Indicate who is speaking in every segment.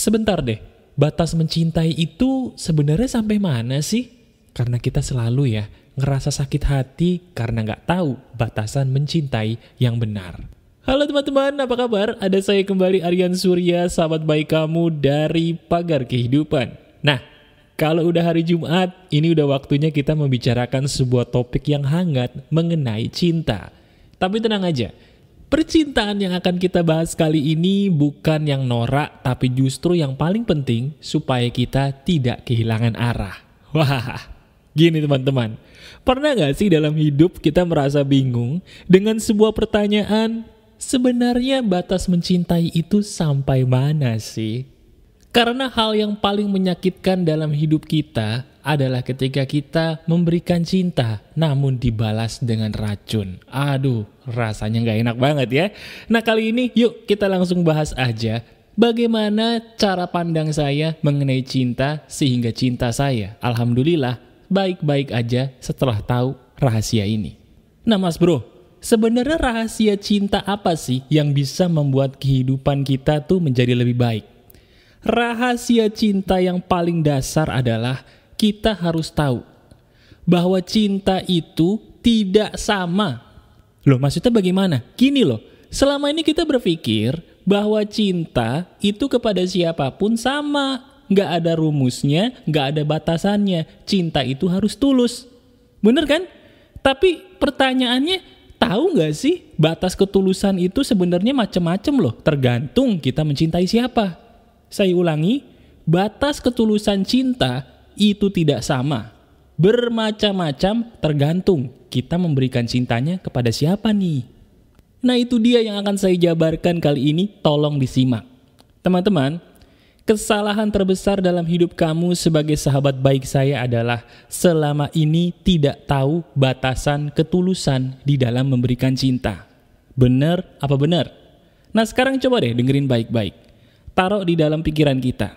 Speaker 1: sebentar deh, batas mencintai itu sebenarnya sampai mana sih? Karena kita selalu ya ngerasa sakit hati karena nggak tahu batasan mencintai yang benar. Halo teman-teman, apa kabar? Ada saya kembali Aryan Surya, sahabat baik kamu dari Pagar Kehidupan. Nah, kalau udah hari Jumat, ini udah waktunya kita membicarakan sebuah topik yang hangat mengenai cinta. Tapi tenang aja, Percintaan yang akan kita bahas kali ini bukan yang norak, tapi justru yang paling penting supaya kita tidak kehilangan arah. Wah, gini teman-teman. Pernah gak sih dalam hidup kita merasa bingung dengan sebuah pertanyaan, sebenarnya batas mencintai itu sampai mana sih? Karena hal yang paling menyakitkan dalam hidup kita adalah ketika kita memberikan cinta namun dibalas dengan racun. Aduh, rasanya nggak enak banget ya. Nah kali ini yuk kita langsung bahas aja bagaimana cara pandang saya mengenai cinta sehingga cinta saya, alhamdulillah, baik-baik aja setelah tahu rahasia ini. Nah mas bro, sebenarnya rahasia cinta apa sih yang bisa membuat kehidupan kita tuh menjadi lebih baik? Rahasia cinta yang paling dasar adalah kita harus tahu bahwa cinta itu tidak sama. Loh, maksudnya bagaimana? Gini loh, selama ini kita berpikir bahwa cinta itu kepada siapapun sama. Nggak ada rumusnya, nggak ada batasannya. Cinta itu harus tulus. Bener kan? Tapi pertanyaannya, tahu nggak sih batas ketulusan itu sebenarnya macam-macam loh. Tergantung kita mencintai siapa. Saya ulangi, batas ketulusan cinta itu tidak sama. Bermacam-macam tergantung kita memberikan cintanya kepada siapa nih. Nah itu dia yang akan saya jabarkan kali ini, tolong disimak. Teman-teman, kesalahan terbesar dalam hidup kamu sebagai sahabat baik saya adalah selama ini tidak tahu batasan ketulusan di dalam memberikan cinta. Benar apa benar? Nah sekarang coba deh dengerin baik-baik. Taruh di dalam pikiran kita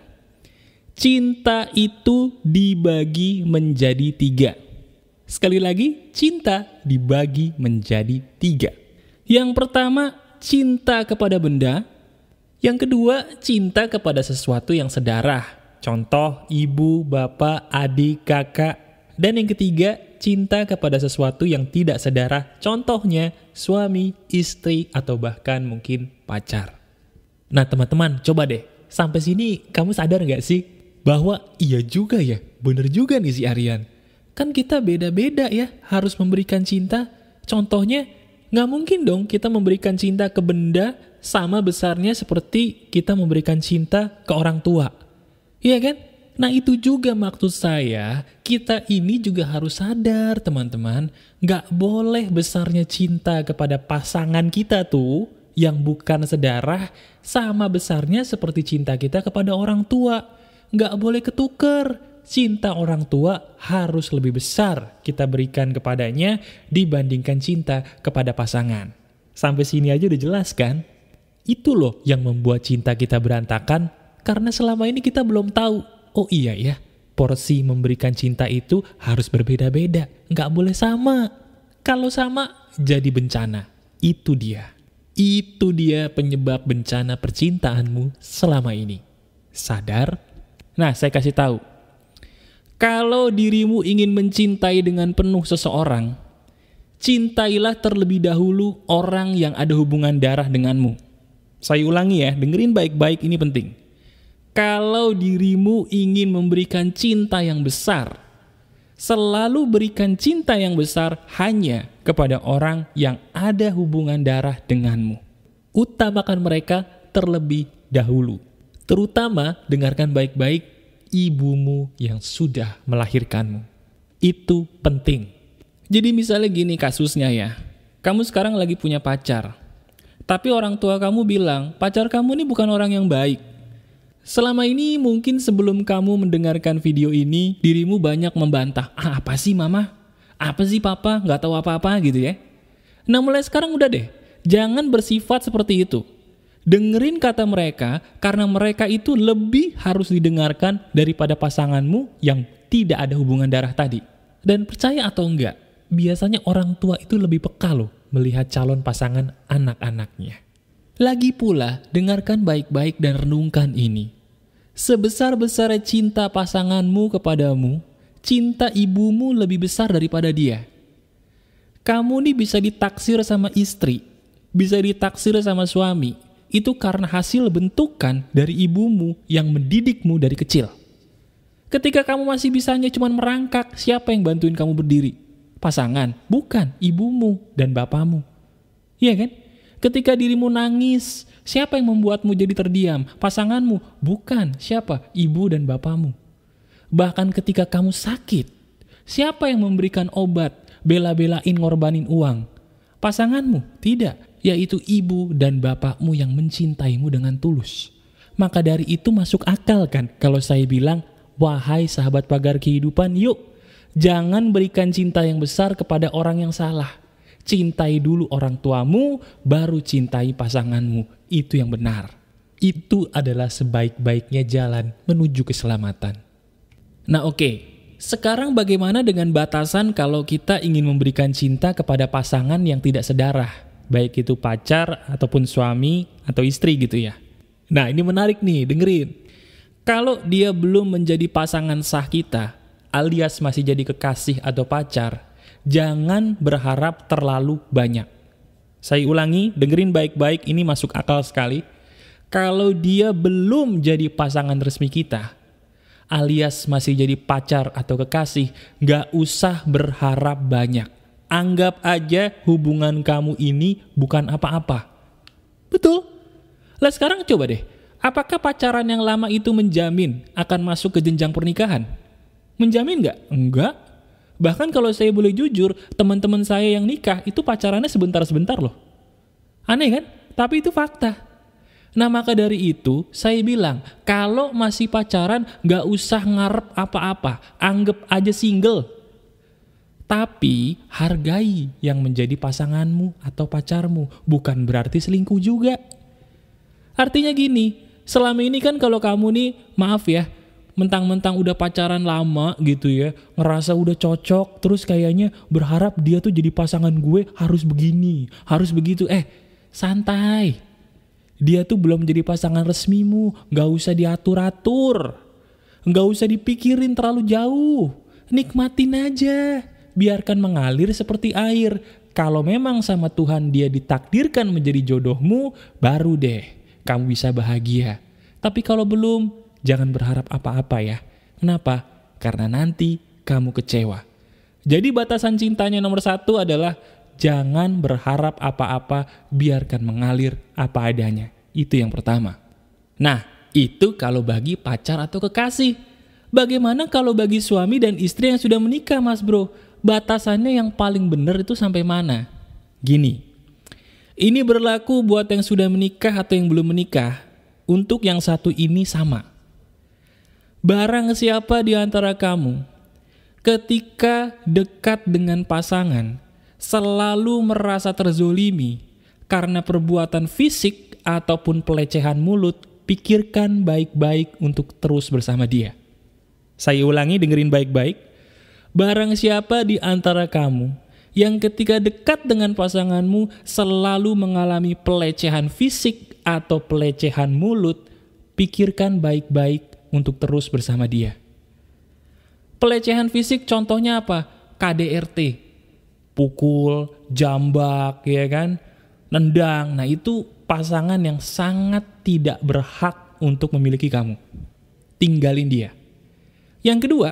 Speaker 1: Cinta itu dibagi menjadi tiga. Sekali lagi, cinta dibagi menjadi tiga. Yang pertama, cinta kepada benda. Yang kedua, cinta kepada sesuatu yang sedarah. Contoh, ibu, bapak, adik, kakak. Dan yang ketiga, cinta kepada sesuatu yang tidak sedarah. Contohnya, suami, istri, atau bahkan mungkin pacar. Nah, teman-teman, coba deh. Sampai sini, kamu sadar nggak sih bahwa iya juga ya, bener juga nih si Aryan. Kan kita beda-beda ya harus memberikan cinta. Contohnya, nggak mungkin dong kita memberikan cinta ke benda sama besarnya seperti kita memberikan cinta ke orang tua. Iya kan? Nah itu juga maksud saya, kita ini juga harus sadar teman-teman, nggak boleh besarnya cinta kepada pasangan kita tuh yang bukan sedarah sama besarnya seperti cinta kita kepada orang tua nggak boleh ketuker. Cinta orang tua harus lebih besar kita berikan kepadanya dibandingkan cinta kepada pasangan. Sampai sini aja udah jelas kan? Itu loh yang membuat cinta kita berantakan karena selama ini kita belum tahu. Oh iya ya, porsi memberikan cinta itu harus berbeda-beda, nggak boleh sama. Kalau sama, jadi bencana. Itu dia. Itu dia penyebab bencana percintaanmu selama ini. Sadar Nah, saya kasih tahu. Kalau dirimu ingin mencintai dengan penuh seseorang, cintailah terlebih dahulu orang yang ada hubungan darah denganmu. Saya ulangi ya, dengerin baik-baik ini penting. Kalau dirimu ingin memberikan cinta yang besar, selalu berikan cinta yang besar hanya kepada orang yang ada hubungan darah denganmu. Utamakan mereka terlebih dahulu. Terutama dengarkan baik-baik ibumu yang sudah melahirkanmu. Itu penting. Jadi misalnya gini kasusnya ya. Kamu sekarang lagi punya pacar. Tapi orang tua kamu bilang, pacar kamu ini bukan orang yang baik. Selama ini mungkin sebelum kamu mendengarkan video ini, dirimu banyak membantah. Ah, apa sih mama? Apa sih papa? Gak tahu apa-apa gitu ya. Nah mulai sekarang udah deh, jangan bersifat seperti itu. Dengerin kata mereka karena mereka itu lebih harus didengarkan daripada pasanganmu yang tidak ada hubungan darah tadi. Dan percaya atau enggak, biasanya orang tua itu lebih peka loh melihat calon pasangan anak-anaknya. Lagi pula, dengarkan baik-baik dan renungkan ini. Sebesar-besar cinta pasanganmu kepadamu, cinta ibumu lebih besar daripada dia. Kamu nih bisa ditaksir sama istri, bisa ditaksir sama suami, itu karena hasil bentukan dari ibumu yang mendidikmu dari kecil. Ketika kamu masih bisanya cuma merangkak, siapa yang bantuin kamu berdiri? Pasangan? Bukan, ibumu dan bapamu. Iya kan? Ketika dirimu nangis, siapa yang membuatmu jadi terdiam? Pasanganmu? Bukan, siapa? Ibu dan bapamu. Bahkan ketika kamu sakit, siapa yang memberikan obat? Bela-belain ngorbanin uang. Pasanganmu? Tidak, yaitu ibu dan bapakmu yang mencintaimu dengan tulus. Maka dari itu masuk akal kan kalau saya bilang, wahai sahabat pagar kehidupan, yuk jangan berikan cinta yang besar kepada orang yang salah. Cintai dulu orang tuamu, baru cintai pasanganmu. Itu yang benar. Itu adalah sebaik-baiknya jalan menuju keselamatan. Nah oke, okay. sekarang bagaimana dengan batasan kalau kita ingin memberikan cinta kepada pasangan yang tidak sedarah? baik itu pacar ataupun suami atau istri gitu ya. Nah ini menarik nih, dengerin. Kalau dia belum menjadi pasangan sah kita, alias masih jadi kekasih atau pacar, jangan berharap terlalu banyak. Saya ulangi, dengerin baik-baik, ini masuk akal sekali. Kalau dia belum jadi pasangan resmi kita, alias masih jadi pacar atau kekasih, gak usah berharap banyak. Anggap aja hubungan kamu ini bukan apa-apa. Betul. Lah sekarang coba deh, apakah pacaran yang lama itu menjamin akan masuk ke jenjang pernikahan? Menjamin nggak? Enggak. Bahkan kalau saya boleh jujur, teman-teman saya yang nikah itu pacarannya sebentar-sebentar loh. Aneh kan? Tapi itu fakta. Nah maka dari itu, saya bilang, kalau masih pacaran, nggak usah ngarep apa-apa. Anggap aja single. Tapi hargai yang menjadi pasanganmu atau pacarmu, bukan berarti selingkuh juga. Artinya gini, selama ini kan kalau kamu nih, maaf ya, mentang-mentang udah pacaran lama gitu ya, ngerasa udah cocok, terus kayaknya berharap dia tuh jadi pasangan gue harus begini, harus begitu. Eh, santai. Dia tuh belum jadi pasangan resmimu, gak usah diatur-atur. Gak usah dipikirin terlalu jauh, nikmatin aja biarkan mengalir seperti air. Kalau memang sama Tuhan dia ditakdirkan menjadi jodohmu, baru deh kamu bisa bahagia. Tapi kalau belum, jangan berharap apa-apa ya. Kenapa? Karena nanti kamu kecewa. Jadi batasan cintanya nomor satu adalah jangan berharap apa-apa, biarkan mengalir apa adanya. Itu yang pertama. Nah, itu kalau bagi pacar atau kekasih. Bagaimana kalau bagi suami dan istri yang sudah menikah, mas bro? batasannya yang paling benar itu sampai mana? Gini. Ini berlaku buat yang sudah menikah atau yang belum menikah. Untuk yang satu ini sama. Barang siapa di antara kamu ketika dekat dengan pasangan selalu merasa terzolimi karena perbuatan fisik ataupun pelecehan mulut, pikirkan baik-baik untuk terus bersama dia. Saya ulangi dengerin baik-baik Barang siapa di antara kamu yang ketika dekat dengan pasanganmu selalu mengalami pelecehan fisik atau pelecehan mulut, pikirkan baik-baik untuk terus bersama dia. Pelecehan fisik contohnya apa? KDRT. Pukul, jambak, ya kan? Nendang. Nah, itu pasangan yang sangat tidak berhak untuk memiliki kamu. Tinggalin dia. Yang kedua,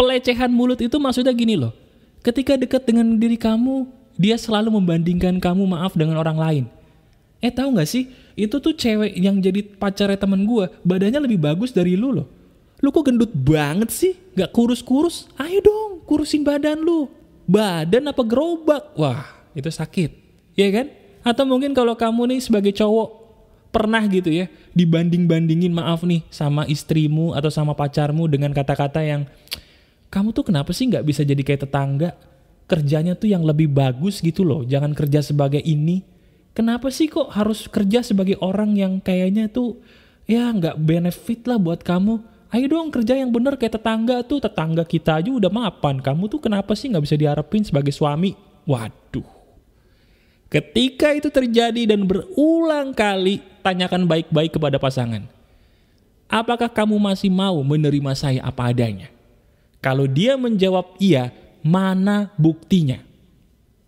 Speaker 1: pelecehan mulut itu maksudnya gini loh. Ketika dekat dengan diri kamu, dia selalu membandingkan kamu maaf dengan orang lain. Eh tahu nggak sih, itu tuh cewek yang jadi pacarnya temen gue, badannya lebih bagus dari lu loh. Lu kok gendut banget sih? Gak kurus-kurus? Ayo dong, kurusin badan lu. Badan apa gerobak? Wah, itu sakit. ya kan? Atau mungkin kalau kamu nih sebagai cowok, pernah gitu ya, dibanding-bandingin maaf nih sama istrimu atau sama pacarmu dengan kata-kata yang kamu tuh kenapa sih nggak bisa jadi kayak tetangga? Kerjanya tuh yang lebih bagus gitu loh, jangan kerja sebagai ini. Kenapa sih kok harus kerja sebagai orang yang kayaknya tuh ya nggak benefit lah buat kamu? Ayo dong kerja yang bener kayak tetangga tuh, tetangga kita aja udah mapan. Kamu tuh kenapa sih nggak bisa diharapin sebagai suami? Waduh. Ketika itu terjadi dan berulang kali, tanyakan baik-baik kepada pasangan. Apakah kamu masih mau menerima saya apa adanya? Kalau dia menjawab iya, mana buktinya?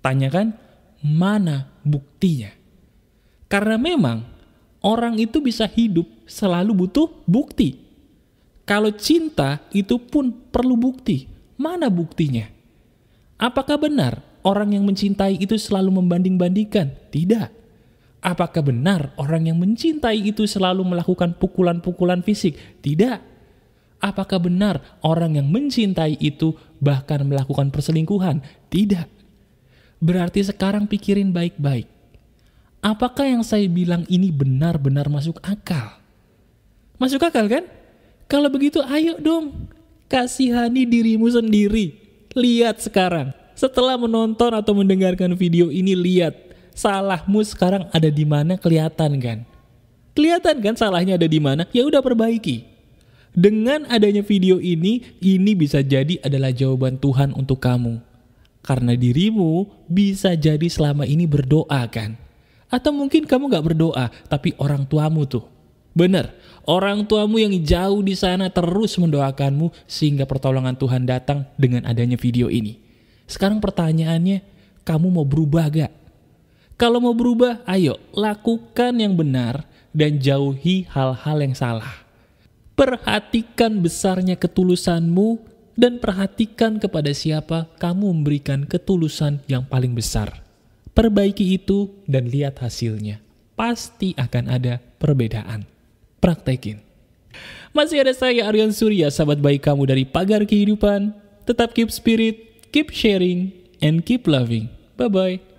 Speaker 1: Tanyakan, mana buktinya? Karena memang orang itu bisa hidup selalu butuh bukti. Kalau cinta itu pun perlu bukti. Mana buktinya? Apakah benar orang yang mencintai itu selalu membanding-bandingkan? Tidak. Apakah benar orang yang mencintai itu selalu melakukan pukulan-pukulan fisik? Tidak. Apakah benar orang yang mencintai itu bahkan melakukan perselingkuhan? Tidak. Berarti sekarang pikirin baik-baik. Apakah yang saya bilang ini benar-benar masuk akal? Masuk akal kan? Kalau begitu ayo dong, kasihani dirimu sendiri. Lihat sekarang, setelah menonton atau mendengarkan video ini lihat, salahmu sekarang ada di mana kelihatan kan? Kelihatan kan salahnya ada di mana? Ya udah perbaiki. Dengan adanya video ini, ini bisa jadi adalah jawaban Tuhan untuk kamu. Karena dirimu bisa jadi selama ini berdoa kan? Atau mungkin kamu gak berdoa, tapi orang tuamu tuh. bener, orang tuamu yang jauh di sana terus mendoakanmu sehingga pertolongan Tuhan datang dengan adanya video ini. Sekarang pertanyaannya, kamu mau berubah gak? Kalau mau berubah, ayo lakukan yang benar dan jauhi hal-hal yang salah. Perhatikan besarnya ketulusanmu dan perhatikan kepada siapa kamu memberikan ketulusan yang paling besar. Perbaiki itu dan lihat hasilnya. Pasti akan ada perbedaan. Praktekin. Masih ada saya Aryan Surya, sahabat baik kamu dari pagar kehidupan. Tetap keep spirit, keep sharing, and keep loving. Bye-bye.